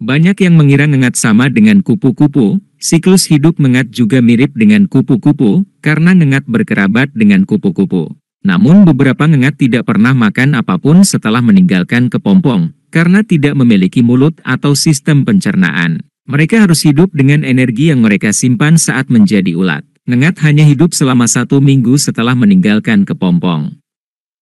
Banyak yang mengira nengat sama dengan kupu-kupu, siklus hidup ngengat juga mirip dengan kupu-kupu, karena nengat berkerabat dengan kupu-kupu. Namun beberapa nengat tidak pernah makan apapun setelah meninggalkan kepompong, karena tidak memiliki mulut atau sistem pencernaan. Mereka harus hidup dengan energi yang mereka simpan saat menjadi ulat. Nengat hanya hidup selama satu minggu setelah meninggalkan kepompong.